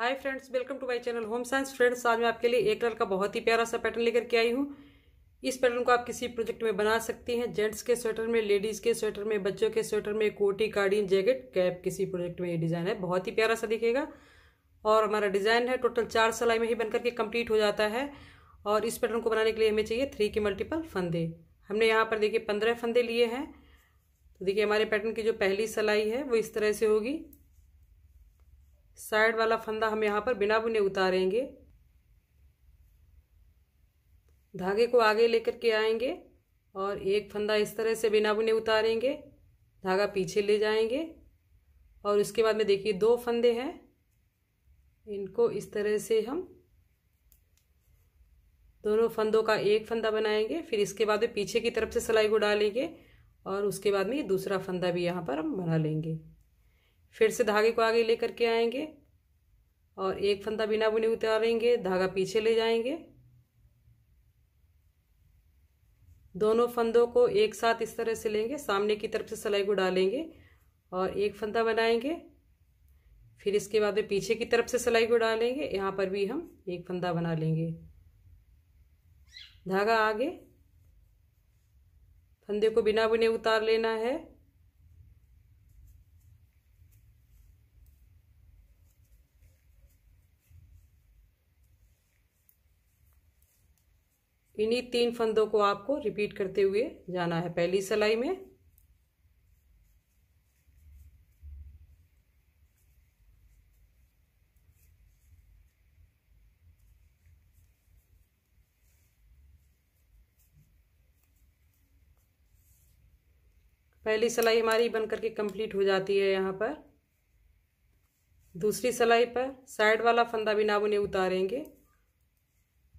hi friends welcome to my channel home science friends आज मैं आपके लिए एक कलर का बहुत ही प्यारा सा पैटर्न लेकर के आई हूँ इस पैटर्न को आप किसी प्रोजेक्ट में बना सकती हैं जेंट्स के स्वेटर में लेडीज़ के स्वेटर में बच्चों के स्वेटर में कोटी कार्डिन जैकेट कैप किसी प्रोजेक्ट में ये डिज़ाइन है बहुत ही प्यारा सा दिखेगा और हमारा डिज़ाइन है टोटल चार सिलाई में ही बनकर के कम्प्लीट हो जाता है और इस पैटर्न को बनाने के लिए हमें चाहिए थ्री के मल्टीपल फंदे हमने यहाँ पर देखिए पंद्रह फंदे लिए हैं तो देखिए हमारे पैटर्न की जो पहली सिलाई है वो इस तरह से होगी साइड वाला फंदा हम यहाँ पर बिना बुने उतारेंगे धागे को आगे लेकर के आएंगे और एक फंदा इस तरह से बिना बुने उतारेंगे धागा पीछे ले जाएंगे और उसके बाद में देखिए दो फंदे हैं इनको इस तरह से हम दोनों फंदों का एक फंदा बनाएंगे फिर इसके बाद में पीछे की तरफ से सिलाई को डालेंगे और उसके बाद में ये दूसरा फंदा भी यहाँ पर हम बना लेंगे फिर से धागे को आगे लेकर के आएंगे और एक फंदा बिना बुने उतारेंगे धागा पीछे ले जाएंगे दोनों फंदों को एक साथ इस तरह से लेंगे सामने की तरफ से सिलाई को डालेंगे और एक फंदा बनाएंगे फिर इसके बाद में पीछे की तरफ से सिलाई को डालेंगे यहाँ पर भी हम एक फंदा बना लेंगे धागा आगे फंदे को बिना बुने उतार लेना है इन्हीं तीन फंदों को आपको रिपीट करते हुए जाना है पहली सिलाई में पहली सिलाई हमारी बन करके कंप्लीट हो जाती है यहाँ पर दूसरी सिलाई पर साइड वाला फंदा भी नाव उतारेंगे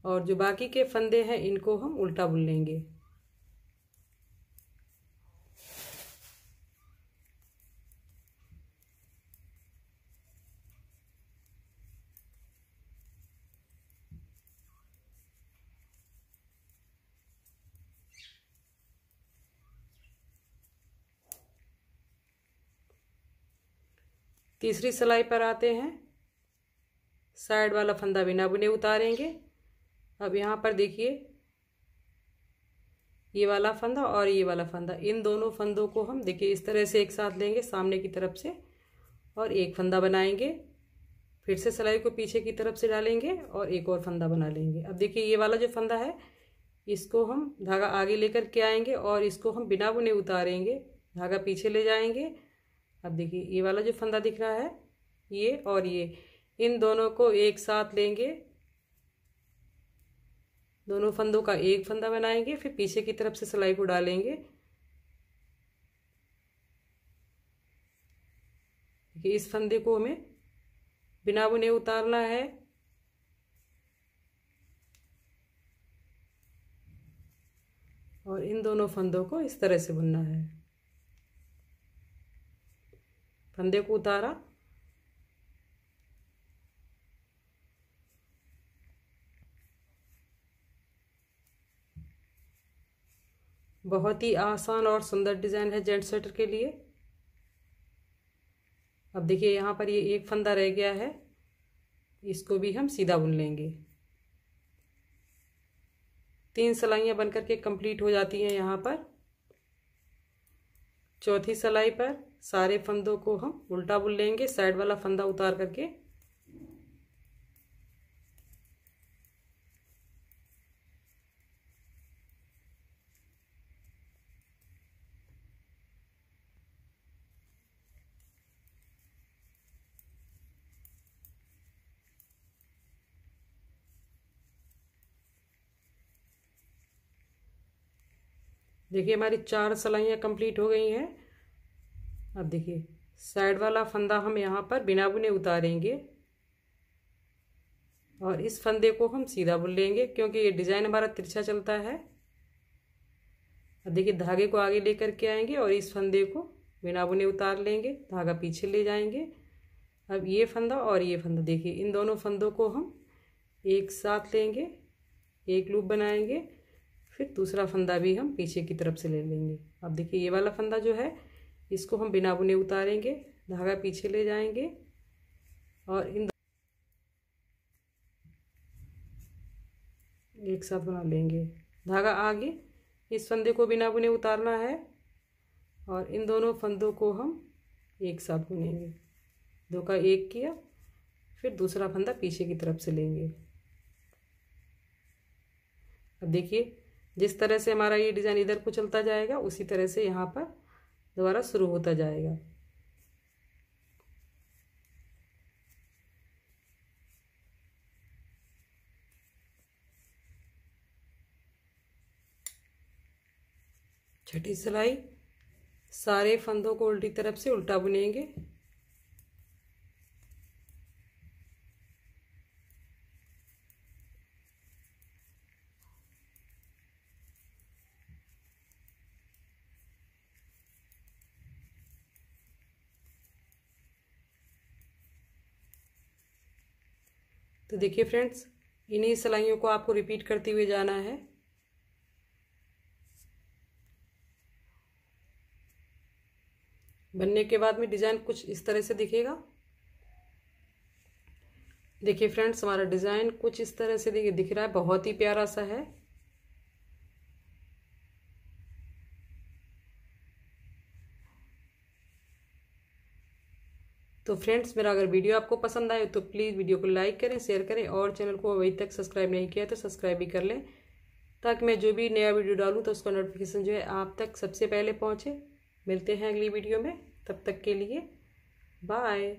और जो बाकी के फंदे हैं इनको हम उल्टा बुन लेंगे तीसरी सिलाई पर आते हैं साइड वाला फंदा बिना बुने उतारेंगे अब यहाँ पर देखिए ये वाला फंदा और ये वाला फंदा इन दोनों फंदों को हम देखिए इस तरह से एक साथ लेंगे सामने की तरफ से और एक फंदा बनाएंगे फिर से सिलाई को पीछे की तरफ से डालेंगे और एक और फंदा बना लेंगे अब देखिए ये वाला जो फंदा है इसको हम धागा आगे लेकर के आएंगे और इसको हम बिना बुने उतारेंगे धागा पीछे ले जाएंगे अब देखिए ये वाला जो फंदा दिख रहा है ये और ये इन दोनों को एक साथ लेंगे दोनों फंदों का एक फंदा बनाएंगे फिर पीछे की तरफ से सिलाई को डालेंगे देखिए इस फंदे को हमें बिना बुने उतारना है और इन दोनों फंदों को इस तरह से बुनना है फंदे को उतारा बहुत ही आसान और सुंदर डिज़ाइन है जेंट स्वेटर के लिए अब देखिए यहाँ पर ये एक फंदा रह गया है इसको भी हम सीधा बुन लेंगे तीन सलाइयाँ बन करके कंप्लीट हो जाती हैं यहाँ पर चौथी सलाई पर सारे फंदों को हम उल्टा बुन लेंगे साइड वाला फंदा उतार करके देखिए हमारी चार सलाइयाँ कंप्लीट हो गई हैं अब देखिए साइड वाला फंदा हम यहाँ पर बिना बुने उतारेंगे और इस फंदे को हम सीधा बुन लेंगे क्योंकि ये डिज़ाइन हमारा तिरछा चलता है अब देखिए धागे को आगे लेकर के आएंगे और इस फंदे को बिना बुने उतार लेंगे धागा पीछे ले जाएंगे अब ये फंदा और ये फंदा देखिए इन दोनों फंदों को हम एक साथ लेंगे एक लूप बनाएंगे फिर दूसरा फंदा भी हम पीछे की तरफ से ले लेंगे अब देखिए ये वाला फंदा जो है इसको हम बिना बुने उतारेंगे धागा पीछे ले जाएंगे और इन एक साथ बना लेंगे धागा आगे इस फंदे को बिना बुने उतारना है और इन दोनों फंदों को हम एक साथ बुनेंगे धोखा एक किया फिर दूसरा फंदा पीछे की तरफ से लेंगे अब देखिए जिस तरह से हमारा ये डिज़ाइन इधर को चलता जाएगा उसी तरह से यहाँ पर दोबारा शुरू होता जाएगा छठी सिलाई सारे फंदों को उल्टी तरफ से उल्टा बुनेंगे तो देखिए फ्रेंड्स इन्हीं सिलाइयों को आपको रिपीट करते हुए जाना है बनने के बाद में डिज़ाइन कुछ इस तरह से दिखेगा देखिए फ्रेंड्स हमारा डिज़ाइन कुछ इस तरह से दिख रहा है बहुत ही प्यारा सा है तो फ्रेंड्स मेरा अगर वीडियो आपको पसंद आए तो प्लीज़ वीडियो को लाइक करें शेयर करें और चैनल को अभी तक सब्सक्राइब नहीं किया तो सब्सक्राइब भी कर लें ताकि मैं जो भी नया वीडियो डालूँ तो उसका नोटिफिकेशन जो है आप तक सबसे पहले पहुँचे मिलते हैं अगली वीडियो में तब तक के लिए बाय